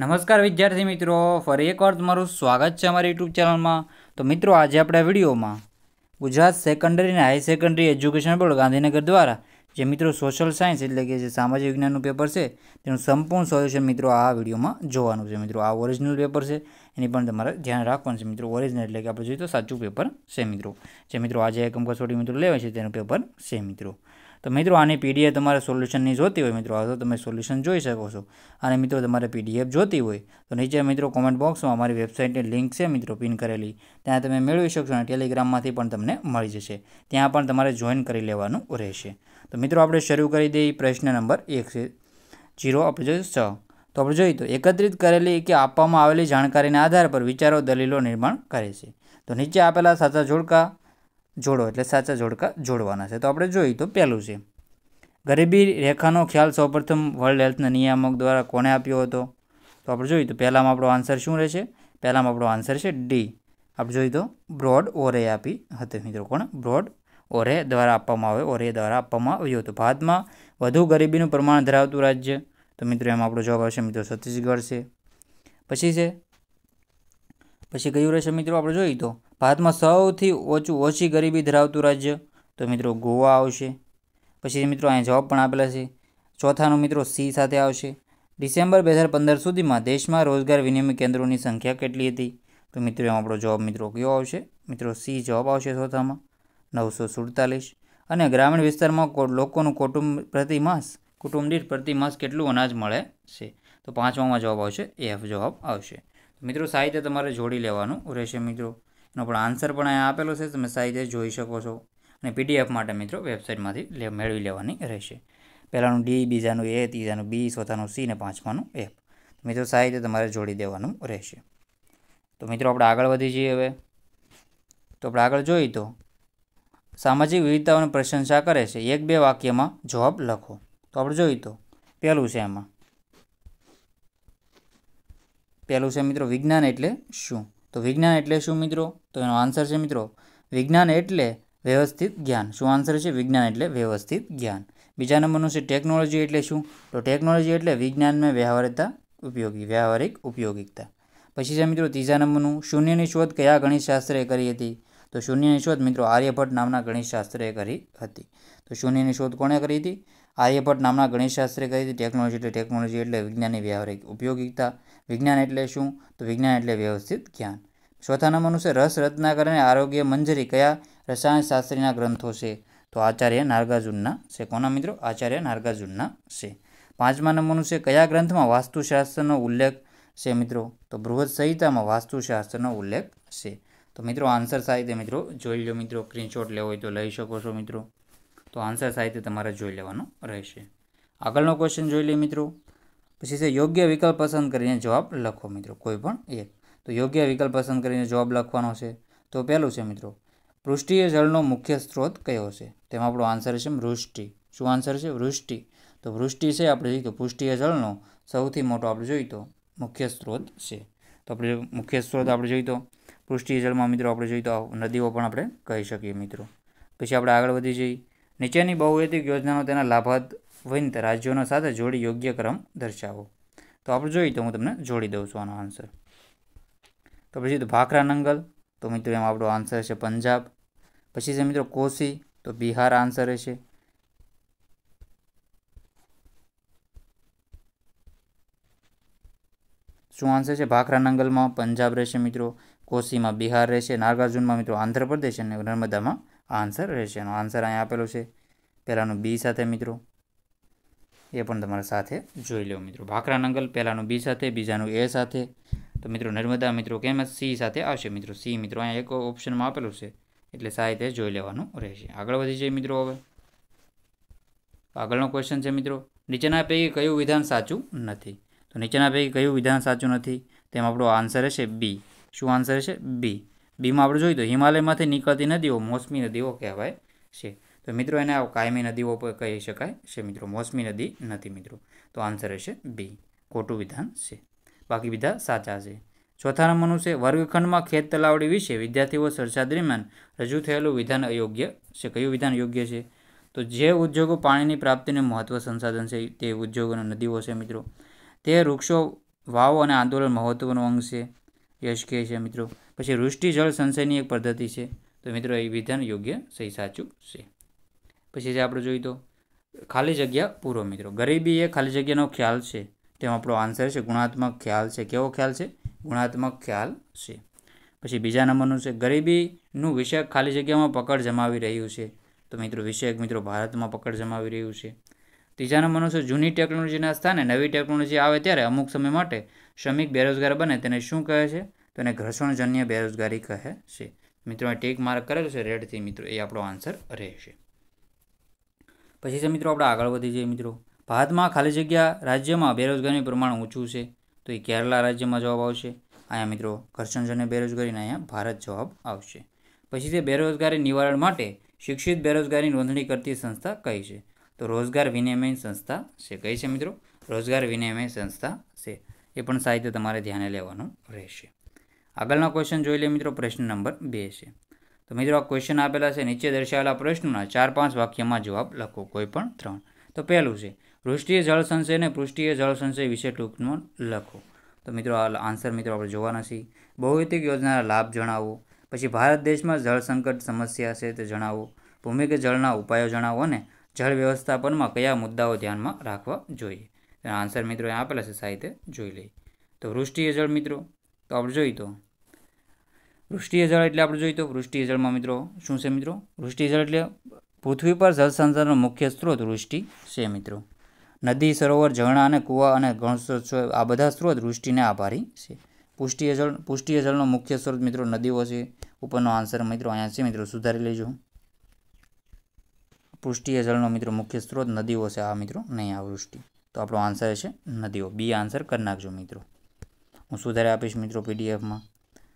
નમસ્કાર વિદ્યાર્થી મિત્રો ફરી એકવાર તમારું સ્વાગત છે અમારી યુટ્યુબ ચેનલમાં તો મિત્રો આજે આપણે વિડીયોમાં ગુજરાત સેકન્ડરી અને high secondary education board Gandhinagar દ્વારા જે મિત્રો સોશિયલ સાયન્સ એટલે કે જે સામાજિક વિજ્ઞાનનું પેપર છે તેનું સંપૂર્ણ સોલ્યુશન મિત્રો આ વિડીયોમાં જોવાનું છે મિત્રો આ ઓરિજિનલ પેપર છે એની પણ તમારે ધ્યાન રાખવાનું છે મિત્રો ઓરિજિનલ એટલે કે આપણે જોઈએ તો સાચું પેપર છે મિત્રો જે મિત્રો આજે એકમ કસોટી મિત્રો લેવાય છે તેનું પેપર છે મિત્રો તો મિત્રો આની પીડીએફ તમારે સોલ્યુશનની જોતી હોય મિત્રો આ તો તમે સોલ્યુશન જોઈ શકો છો અને મિત્રો તમારે પીડીએફ જોતી હોય તો નીચે મિત્રો કોમેન્ટ બોક્સમાં અમારી વેબસાઇટની લિંક છે મિત્રો પિન કરેલી ત્યાં તમે મેળવી શકશો અને ટેલિગ્રામમાંથી પણ તમને મળી જશે ત્યાં પણ તમારે જોઈન કરી લેવાનું રહેશે તો મિત્રો આપણે શરૂ કરી દઈએ પ્રશ્ન નંબર એક જીરો આપણે જોઈએ છ તો આપણે જોઈએ તો એકત્રિત કરેલી કે આપવામાં આવેલી જાણકારીના આધાર પર વિચારો દલીલો નિર્માણ કરે છે તો નીચે આપેલા સાચા જોડકા જોડો એટલે સાચા જોડકા જોડવાના છે તો આપણે જોઈએ તો પહેલું છે ગરીબી રેખાનો ખ્યાલ સૌપ્રથમ વર્લ્ડ હેલ્થના નિયામક દ્વારા કોણે આપ્યો હતો તો આપણે જોઈએ તો પહેલાંમાં આપણો આન્સર શું રહેશે પહેલાંમાં આપણો આન્સર છે ડી આપણે જોઈએ તો બ્રોડ ઓરે આપી હતી મિત્રો કોણ બ્રોડ ઓરે દ્વારા આપવામાં આવે ઓરે દ્વારા આપવામાં આવ્યું હતું ભારતમાં વધુ ગરીબીનું પ્રમાણ ધરાવતું રાજ્ય તો મિત્રો એમાં આપણો જવાબ આવશે મિત્રો છત્તીસગઢ છે પછી છે પછી કયું રહેશે મિત્રો આપણે જોઈએ તો ભારતમાં સૌથી ઓછું ઓછી ગરીબી ધરાવતું રાજ્ય તો મિત્રો ગોવા આવશે પછી મિત્રો અહીંયા જવાબ પણ આપેલા છે ચોથાનો મિત્રો સી સાથે આવશે ડિસેમ્બર બે હજાર પંદર સુધીમાં દેશમાં રોજગાર વિનિમય કેન્દ્રોની સંખ્યા કેટલી હતી તો મિત્રો એમાં આપણો જવાબ મિત્રો કયો આવશે મિત્રો સી જવાબ આવશે ચોથામાં નવસો સુડતાલીસ અને ગ્રામીણ વિસ્તારમાં લોકોનું કુટુંબ પ્રતિમાસ કુટુંબ દીઠ પ્રતિમાસ કેટલું અનાજ મળે છે તો પાંચમામાં જવાબ આવશે એફ જવાબ આવશે મિત્રો સાહિત્ય તમારે જોડી લેવાનું રહેશે મિત્રો એનો પણ આન્સર પણ અહીંયા આપેલો છે તમે સાઈઝે જોઈ શકો છો અને પીડીએફ માટે મિત્રો વેબસાઇટમાંથી મેળવી લેવાની રહેશે પહેલાંનું ડી બીજાનું એ ત્રીજાનું બી ચોથાનું સી ને પાંચમાનું એફ મિત્રો સાહિત્ય તમારે જોડી દેવાનું રહેશે તો મિત્રો આપણે આગળ વધી જઈએ હવે તો આપણે આગળ જોઈએ તો સામાજિક વિવિધતાઓની પ્રશંસા કરે છે એક બે વાક્યમાં જવાબ લખો તો આપણે જોઈએ તો પહેલું છે એમાં પહેલું છે મિત્રો વિજ્ઞાન એટલે શું તો વિજ્ઞાન એટલે શું મિત્રો તો એનો આન્સર છે મિત્રો વિજ્ઞાન એટલે વ્યવસ્થિત જ્ઞાન શું આન્સર છે વિજ્ઞાન એટલે વ્યવસ્થિત જ્ઞાન બીજા નંબરનું છે ટેકનોલોજી એટલે શું તો ટેકનોલોજી એટલે વિજ્ઞાનમાં વ્યવહારિકતા ઉપયોગી વ્યવહારિક ઉપયોગિકતા પછી છે મિત્રો ત્રીજા નંબરનું શૂન્યની શોધ કયા ગણિતશાસ્ત્રે કરી હતી તો શૂન્યની શોધ મિત્રો આર્યભટ્ટ નામના ગણિતશાસ્ત્રે કરી હતી તો શૂન્યની શોધ કોણે કરી હતી આર્યભટ્ટ નામના ગણિતશાસ્ત્રે કરી હતી ટેકનોલોજી એટલે ટેકનોલોજી એટલે વિજ્ઞાનની વ્યવહારિક ઉપયોગિકતા વિજ્ઞાન એટલે શું તો વિજ્ઞાન એટલે વ્યવસ્થિત જ્ઞાન ચોથા મનુષ્ય છે રસ રત્નાકર અને આરોગ્ય મંજરી કયા રસાયણશાસ્ત્રીના ગ્રંથો છે તો આચાર્ય નાગાર્જુનના છે કોના મિત્રો આચાર્ય નાગાર્જુનના છે પાંચમા નંબરનું છે કયા ગ્રંથમાં વાસ્તુશાસ્ત્રનો ઉલ્લેખ છે મિત્રો તો બૃહદ સંહિતામાં વાસ્તુશાસ્ત્રનો ઉલ્લેખ છે તો મિત્રો આન્સર સાહિત્ય મિત્રો જોઈ લો મિત્રો સ્ક્રીનશોટ લેવો હોય તો લઈ શકો છો મિત્રો તો આન્સર સાહિત્ય તમારે જોઈ લેવાનો રહેશે આગળનો ક્વેશ્ચન જોઈ લઈએ મિત્રો પછી છે યોગ્ય વિકલ્પ પસંદ કરીને જવાબ લખો મિત્રો કોઈ પણ એક તો યોગ્ય વિકલ્પ પસંદ કરીને જવાબ લખવાનો છે તો પહેલું છે મિત્રો વૃષ્ટિએ જળનો મુખ્ય સ્ત્રોત કયો છે તેમાં આપણો આન્સર છે વૃષ્ટિ શું આન્સર છે વૃષ્ટિ તો વૃષ્ટિ છે આપણે જોઈએ તો પુષ્ટિએ જળનો સૌથી મોટો આપણે જોઈએ તો મુખ્ય સ્ત્રોત છે તો આપણે મુખ્ય સ્ત્રોત આપણે જોઈએ તો પુષ્ટિએ જળમાં મિત્રો આપણે જોઈએ તો નદીઓ પણ આપણે કહી શકીએ મિત્રો પછી આપણે આગળ વધી જઈએ નીચેની બહુહેતુક યોજનાનો તેના લાભાર્થવિંત રાજ્યોના સાથે જોડી યોગ્ય ક્રમ દર્શાવો તો આપણે જોઈએ તો હું તમને જોડી દઉં છું આનો આન્સર તો પછી ભાખરા નંગલ તો મિત્રો એમાં આપણો આન્સર છે પંજાબ પછી છે મિત્રો કોશી તો બિહાર આન્સર હશે શું આન્સર છે ભાખરા નંગલમાં પંજાબ રહેશે મિત્રો કોશીમાં બિહાર રહેશે નાગાર્જુનમાં મિત્રો આંધ્રપ્રદેશ અને નર્મદામાં આન્સર રહેશે એનો આન્સર અહીંયા આપેલો છે પહેલાંનું બી સાથે મિત્રો એ પણ તમારા સાથે જોઈ લો મિત્રો ભાખરા નંગલ પહેલાંનું બી સાથે બીજાનું એ સાથે તો મિત્રો નર્મદા મિત્રો કેમ સી સાથે આવશે મિત્રો સી મિત્રો અહીંયા એક ઓપ્શનમાં આપેલું છે એટલે સાહિત્ય જોઈ લેવાનું રહેશે આગળ વધી જઈએ મિત્રો હવે આગળનો ક્વેશ્ચન છે મિત્રો નીચેના પૈકી કયું વિધાન સાચું નથી તો નીચેના પૈકી કયું વિધાન સાચું નથી તેમાં આપણો આન્સર હશે બી શું આન્સર હશે બી બીમાં આપણે જોઈએ તો હિમાલયમાંથી નીકળતી નદીઓ મોસમી નદીઓ કહેવાય છે તો મિત્રો એને કાયમી નદીઓ કહી શકાય છે મિત્રો મોસમી નદી નથી મિત્રો તો આન્સર હશે બી ખોટું વિધાન છે બાકી બધા સાચા છે ચોથા નંબરનું છે વર્ગખંડમાં ખેત તલાવડી વિશે વિદ્યાર્થીઓ ચર્ચા દરમિયાન રજૂ થયેલું વિધાન અયોગ્ય છે કયું વિધાન યોગ્ય છે તો જે ઉદ્યોગો પાણીની પ્રાપ્તિને મહત્વ સંસાધન છે તે ઉદ્યોગો નદીઓ છે મિત્રો તે વૃક્ષો વાવ અને આંદોલન મહત્વનો અંગ છે યશ કહે છે મિત્રો પછી વૃષ્ટિ જળ સંશયની એક પદ્ધતિ છે તો મિત્રો એ વિધાન યોગ્ય સહી સાચું છે પછી જે આપણે જોઈએ તો ખાલી જગ્યા પૂરો મિત્રો ગરીબી એ ખાલી જગ્યાનો ખ્યાલ છે તેમ આપણો આન્સર છે ગુણાત્મક ખ્યાલ છે કેવો ખ્યાલ છે ગુણાત્મક ખ્યાલ છે પછી બીજા નંબરનું છે ગરીબીનું વિષયક ખાલી જગ્યામાં પકડ જમાવી રહ્યું છે તો મિત્રો વિષયક મિત્રો ભારતમાં પકડ જમાવી રહ્યું છે ત્રીજા નંબરનું છે જૂની ટેકનોલોજીના સ્થાને નવી ટેકનોલોજી આવે ત્યારે અમુક સમય માટે શ્રમિક બેરોજગાર બને તેને શું કહે છે તો એને ઘર્ષણજન્ય બેરોજગારી કહે છે મિત્રો ટેક માર્ક કરેલો છે રેડથી મિત્રો એ આપણો આન્સર રહેશે પછી છે મિત્રો આપણે આગળ વધી જઈએ મિત્રો ભારતમાં ખાલી જગ્યા રાજ્યમાં બેરોજગારીનું પ્રમાણ ઊંચું છે તો એ કેરલા રાજ્યમાં જવાબ આવશે અહીંયા મિત્રો ઘર્ષણ બેરોજગારીને અહીંયા ભારત જવાબ આવશે પછી તે બેરોજગારી નિવારણ માટે શિક્ષિત બેરોજગારી નોંધણી કરતી સંસ્થા કઈ છે તો રોજગાર વિનિમય સંસ્થા છે કઈ છે મિત્રો રોજગાર વિનિમય સંસ્થા છે એ પણ સાહિત્ય તમારે ધ્યાને લેવાનું રહેશે આગળના ક્વેશ્ચન જોઈ લે મિત્રો પ્રશ્ન નંબર બે છે તો મિત્રો આ ક્વેશ્ચન આપેલા છે નીચે દર્શાવેલા પ્રશ્નોના ચાર પાંચ વાક્યમાં જવાબ લખો કોઈ પણ ત્રણ તો પહેલું છે પૃષ્ઠીય જળ સંચય અને પૃષ્ઠીય જળ સંચય વિશે ટૂંકમાં લખો તો મિત્રો આ આન્સર મિત્રો આપણે જોવાના છીએ બહુહિતિક યોજનાના લાભ જણાવો પછી ભારત દેશમાં જળ સંકટ સમસ્યા છે તે જણાવો ભૂમિગત જળના ઉપાયો જણાવો અને જળ વ્યવસ્થાપનમાં કયા મુદ્દાઓ ધ્યાનમાં રાખવા જોઈએ તેના આન્સર મિત્રો અહીં આપેલા છે સાહિત્ય જોઈ લઈએ તો વૃષ્ટિએ જળ મિત્રો તો આપણે જોઈ તો વૃષ્ટિએ જળ એટલે આપણે જોઈ તો વૃષ્ટિય જળમાં મિત્રો શું છે મિત્રો વૃષ્ટિય જળ એટલે પૃથ્વી પર જળ સંસારનો મુખ્ય સ્ત્રોત વૃષ્ટિ છે મિત્રો નદી સરોવર ઝરણા અને કૂવા અને ઘણસ્રોત આ બધા સ્ત્રોત વૃષ્ટિને આભારી છે પુષ્ટિય જળ પુષ્ટિય જળનો મુખ્ય સ્ત્રોત મિત્રો નદીઓ છે ઉપરનો આન્સર મિત્રો અહીંયા છે મિત્રો સુધારી લેજો પુષ્ટિય જળનો મિત્રો મુખ્ય સ્ત્રોત નદીઓ છે આ મિત્રો નહીં આ વૃષ્ટિ તો આપણો આન્સર છે નદીઓ બી આન્સર કરી નાખજો મિત્રો હું સુધારી આપીશ મિત્રો પીડીએફમાં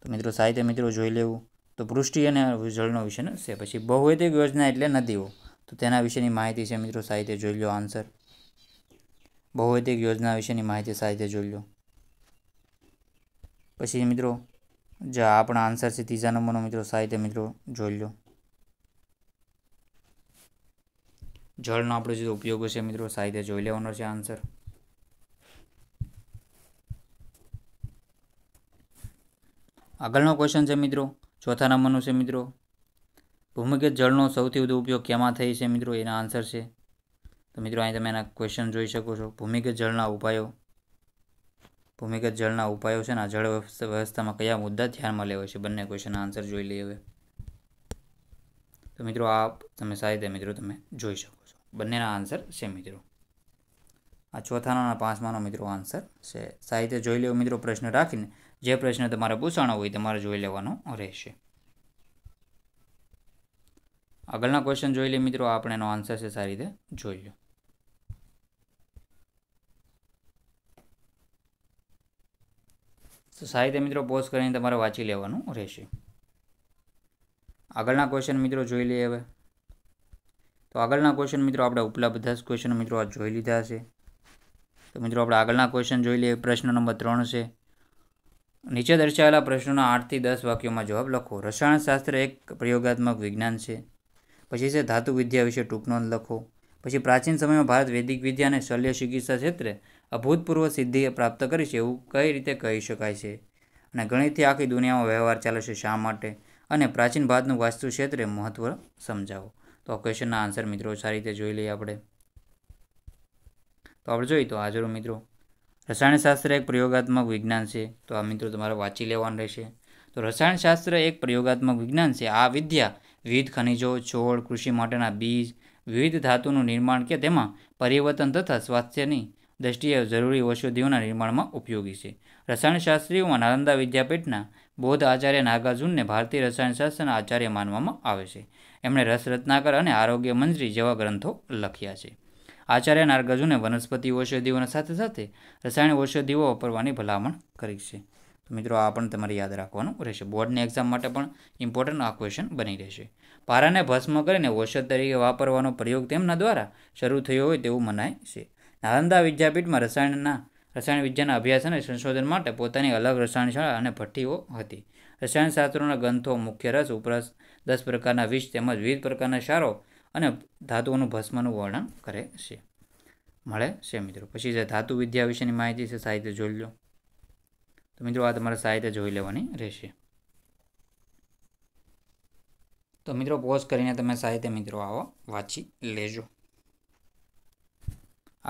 તો મિત્રો સાહિત્ય મિત્રો જોઈ લેવું તો વૃષ્ટિ અને જળનો વિષય છે પછી બહુહેતુક યોજના એટલે નદીઓ તો તેના વિશેની માહિતી છે મિત્રો સાહિત્ય જોઈ લો આન્સર બહુવિધિક યોજના વિશેની માહિતી સારી જોઈ લો પછી મિત્રો જે આપણા આન્સર છે ત્રીજા નંબરનો મિત્રો સારી મિત્રો જોઈ લો જળનો આપણો જે ઉપયોગ છે મિત્રો સારી જોઈ લેવાનો છે આન્સર આગળનો ક્વેશ્ચન છે મિત્રો ચોથા નંબરનો છે મિત્રો ભૂમિગત જળનો સૌથી વધુ ઉપયોગ કેમાં થઈ છે મિત્રો એના આન્સર છે તો મિત્રો અહીં તમે એના ક્વેશ્ચન જોઈ શકો છો ભૂમિગત જળના ઉપાયો ભૂમિગત જળના ઉપાયો છે ને આ જળ વ્યવસ્થામાં કયા મુદ્દા ધ્યાનમાં લેવાય છે બંને ક્વેશ્ચનના આન્સર જોઈ લઈએ હવે તો મિત્રો આ તમે સાહિત્ય મિત્રો તમે જોઈ શકો છો બંનેના આન્સર છે મિત્રો આ ચોથાનો અને પાંચમાનો મિત્રો આન્સર છે સાહિત્ય જોઈ લેવો મિત્રો પ્રશ્ન રાખીને જે પ્રશ્ન તમારે પૂછાણો હોય તમારે જોઈ લેવાનો રહેશે આગળના ક્વેશ્ચન જોઈ લઈએ મિત્રો આપણે એનો આન્સર છે સારી રીતે જોઈ લો તો સાહિત્ય મિત્રો પોઝ કરીને તમારે વાંચી લેવાનું રહેશે આગળના ક્વેશ્ચન મિત્રો જોઈ લઈએ હવે તો આગળના ક્વેશ્ચન મિત્રો આપણે ઉપલા બધા જ ક્વેશ્ચન મિત્રો આ જોઈ લીધા છે તો મિત્રો આપણે આગળના ક્વેશ્ચન જોઈ લઈએ પ્રશ્ન નંબર ત્રણ છે નીચે દર્શાવેલા પ્રશ્નોના આઠથી દસ વાક્યોમાં જવાબ લખો રસાયણશાસ્ત્ર એક પ્રયોગાત્મક વિજ્ઞાન છે પછી છે ધાતુ વિદ્યા વિશે ટૂંક નોંધ લખો પછી પ્રાચીન સમયમાં ભારત વૈદિક વિદ્યા અને શલ્ય ચિકિત્સા ક્ષેત્રે અભૂતપૂર્વ સિદ્ધિએ પ્રાપ્ત કરી છે એવું કઈ રીતે કહી શકાય છે અને ગણિતથી આખી દુનિયામાં વ્યવહાર ચાલે છે શા માટે અને પ્રાચીન ભારતનું વાસ્તુ ક્ષેત્રે મહત્ત્વ સમજાવો તો આ ક્વેશ્ચનના આન્સર મિત્રો સારી રીતે જોઈ લઈએ આપણે તો આપણે જોઈએ તો હાજરો મિત્રો રસાયણશાસ્ત્ર એક પ્રયોગાત્મક વિજ્ઞાન છે તો આ મિત્રો તમારે વાંચી લેવાનું રહેશે તો રસાયણશાસ્ત્ર એક પ્રયોગાત્મક વિજ્ઞાન છે આ વિદ્યા વિવિધ ખનિજો છોડ કૃષિ માટેના બીજ વિવિધ ધાતુનું નિર્માણ કે તેમાં પરિવર્તન તથા સ્વાસ્થ્યની દ્રષ્ટિએ જરૂરી ઔષધિઓના નિર્માણમાં ઉપયોગી છે રસાયણશાસ્ત્રીઓમાં નાલંદા વિદ્યાપીઠના બૌદ્ધ આચાર્ય નાગાર્જુનને ભારતીય રસાયણશાસ્ત્રના આચાર્ય માનવામાં આવે છે એમણે રસ રત્નાકર અને આરોગ્ય મંત્રી જેવા ગ્રંથો લખ્યા છે આચાર્ય નાગાર્જુને વનસ્પતિ ઔષધિઓના સાથે સાથે રસાયણ ઔષધિઓ વાપરવાની ભલામણ કરી છે મિત્રો આ પણ તમારે યાદ રાખવાનું રહેશે બોર્ડની એક્ઝામ માટે પણ ઇમ્પોર્ટન્ટ આ ક્વેશ્ચન બની રહેશે પારાને ભસ્મ કરીને ઔષધ તરીકે વાપરવાનો પ્રયોગ તેમના દ્વારા શરૂ થયો હોય તેવું મનાય છે નાલંદા વિદ્યાપીઠમાં રસાયણના રસાયણ વિદ્યાના અભ્યાસ અને સંશોધન માટે પોતાની અલગ રસાયણ શાળા અને ભઠ્ઠીઓ હતી રસાયણશાસ્ત્રોના ગ્રંથો મુખ્ય રસ ઉપરસ દસ પ્રકારના વિષ તેમજ વિવિધ પ્રકારના શારો અને ધાતુઓનું ભસ્મનું વર્ણન કરે છે મળે છે મિત્રો પછી જે ધાતુ વિદ્યા વિશેની માહિતી છે સાહિત્ય જોઈ લો તો મિત્રો આ તમારે સાહિત્ય જોઈ લેવાની રહેશે તો મિત્રો પોઝ કરીને તમે સાહિત્ય મિત્રો આવો વાંચી લેજો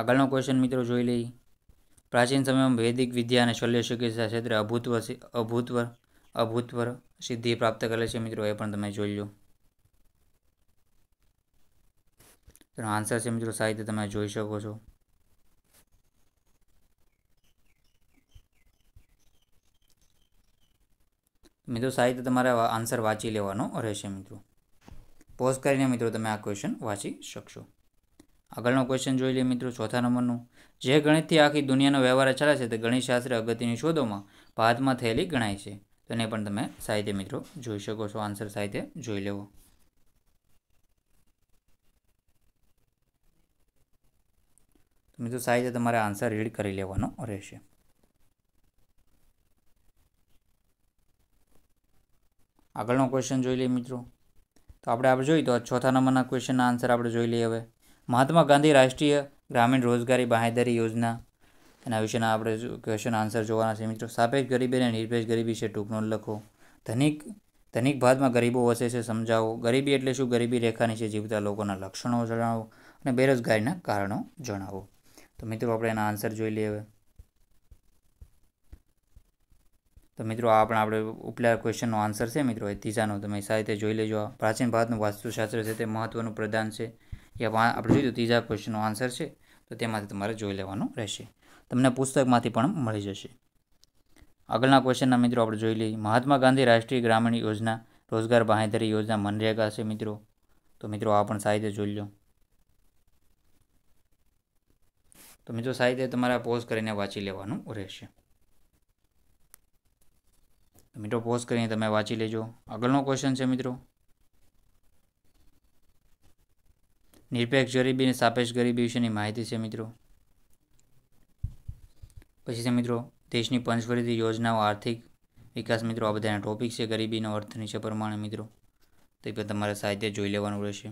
આગળનો ક્વેશ્ચન મિત્રો જોઈ લઈએ પ્રાચીન સમયમાં વૈદિક વિદ્યા અને શલ્ય ચિકિત્સા ક્ષેત્રે અભૂતવ અભૂતવ અભૂતવર સિદ્ધિ પ્રાપ્ત કરેલ છે મિત્રો એ પણ તમે જોઈ લો તેનો આન્સર છે મિત્રો સાહિત્ય તમે જોઈ શકો છો મિત્રો સાહિત્ય તમારે આન્સર વાંચી લેવાનો રહેશે મિત્રો પોઝ કરીને મિત્રો તમે આ ક્વેશ્ચન વાંચી શકશો આગળનો ક્વેશ્ચન જોઈ લઈએ મિત્રો ચોથા નંબરનું જે ગણિતથી આખી દુનિયાનો વ્યવહાર ચાલે છે તે ગણિતશાસ્ત્ર અગત્યની શોધોમાં ભારતમાં થયેલી ગણાય છે તેને પણ તમે સાહિત્ય મિત્રો જોઈ શકો છો આન્સર સાહિત્ય જોઈ લેવો મિત્રો સાહિત્ય તમારે આન્સર રીડ કરી લેવાનો રહેશે આગળનો ક્વેશ્ચન જોઈ લઈએ મિત્રો તો આપણે આપણે જોઈએ તો ચોથા નંબરના ક્વેશ્ચનના આન્સર આપણે જોઈ લઈએ હવે મહાત્મા ગાંધી રાષ્ટ્રીય ગ્રામીણ રોજગારી બાંહેધરી યોજના એના વિશેના આપણે ક્વેશ્ચન આન્સર જોવાના છે મિત્રો સાપેક્ષ ગરીબી અને નિરપેક્ષ ગરીબી છે ટૂંક લખો ધનિક ધનિક ભારતમાં ગરીબો વસે છે સમજાવો ગરીબી એટલે શું ગરીબી રેખાની છે જીવતા લોકોના લક્ષણો જણાવો અને બેરોજગારીના કારણો જણાવો તો મિત્રો આપણે એના આન્સર જોઈ લઈએ હવે તો મિત્રો આ પણ આપણે ઉપલા ક્વેશ્ચનનો આન્સર છે મિત્રો એ ત્રીજાનો તમે સારી રીતે જોઈ લેજો પ્રાચીન ભારતનું વાસ્તુશાસ્ત્ર છે તે મહત્ત્વનું પ્રદાન છે એ આપણે જોયું તો ત્રીજા ક્વેશ્ચનનો આન્સર છે તો તેમાંથી તમારે જોઈ લેવાનું રહેશે તમને પુસ્તકમાંથી પણ મળી જશે આગળના ક્વેશ્ચનના મિત્રો આપણે જોઈ લઈએ મહાત્મા ગાંધી રાષ્ટ્રીય ગ્રામીણ યોજના રોજગાર બાંહેધરી યોજના મનરેગા છે મિત્રો તો મિત્રો આ પણ સાહિત્ય જોઈ લો તો મિત્રો સાહિત્ય તમારા પોઝ કરીને વાંચી લેવાનું રહેશે મિત્રો પોઝ કરીને તમે વાંચી લેજો આગળનો ક્વેશ્ચન છે મિત્રો નિરપેક્ષ ગરીબી અને સાપેક્ષ ગરીબી વિશેની માહિતી છે મિત્રો પછી છે મિત્રો દેશની પંચવર્તી યોજનાઓ આર્થિક વિકાસ મિત્રો આ બધાના ટોપિક છે ગરીબીનો અર્થ નીચે પ્રમાણે મિત્રો તો એ પણ તમારે સાહિત્ય જોઈ લેવાનું રહેશે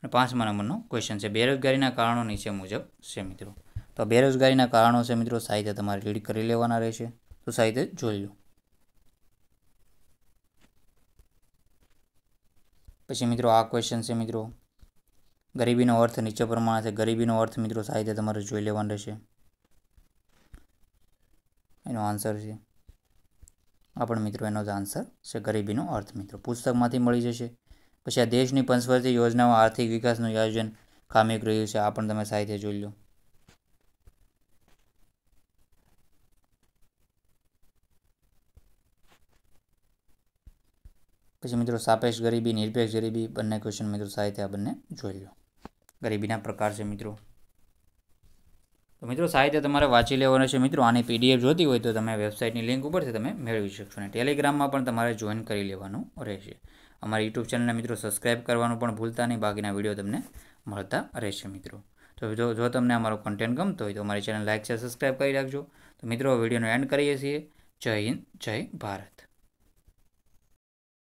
અને પાંચમા નંબરનો ક્વેશ્ચન છે બેરોજગારીના કારણો નીચે મુજબ છે મિત્રો તો બેરોજગારીના કારણો છે મિત્રો સાહિત્ય તમારે રીડ કરી લેવાના રહેશે તો સાહિત્ય જોઈ લો પછી મિત્રો આ ક્વેશ્ચન છે મિત્રો ગરીબીનો અર્થ નીચે પ્રમાણે છે ગરીબીનો અર્થ મિત્રો સાહિત્ય તમારે જોઈ લેવાનો રહેશે એનો આન્સર છે આ મિત્રો એનો જ આન્સર છે ગરીબીનો અર્થ મિત્રો પુસ્તકમાંથી મળી જશે પછી આ દેશની પંચવર્તી યોજનામાં આર્થિક વિકાસનું આયોજન ખામી રહ્યું છે આ પણ તમે સાહિત્ય જોઈ લો પછી મિત્રો સાપેક્ષ ગરીબી નિરપેક્ષ ગરીબી બંને ક્વેશ્ચન મિત્રો સાહિત્ય આ બંને જોઈ લો ગરીબીના પ્રકાર છે મિત્રો તો મિત્રો સાહિત્ય તમારે વાંચી લેવાનો છે મિત્રો આની પીડીએફ જોતી હોય તો તમે વેબસાઇટની લિંક ઉપરથી તમે મેળવી શકશો અને ટેલિગ્રામમાં પણ તમારે જોઈન કરી લેવાનું રહેશે અમારી યુટ્યુબ ચેનલને મિત્રો સબસ્ક્રાઇબ કરવાનું પણ ભૂલતા નહીં બાકીના વિડીયો તમને મળતા રહેશે મિત્રો તો જો તમને અમારો કન્ટેન્ટ ગમતો હોય તો અમારી ચેનલ લાઇક છે સબસ્ક્રાઈબ કરી રાખજો તો મિત્રો વિડીયોનો એન્ડ કરીએ છીએ જય હિન્દ જય ભારત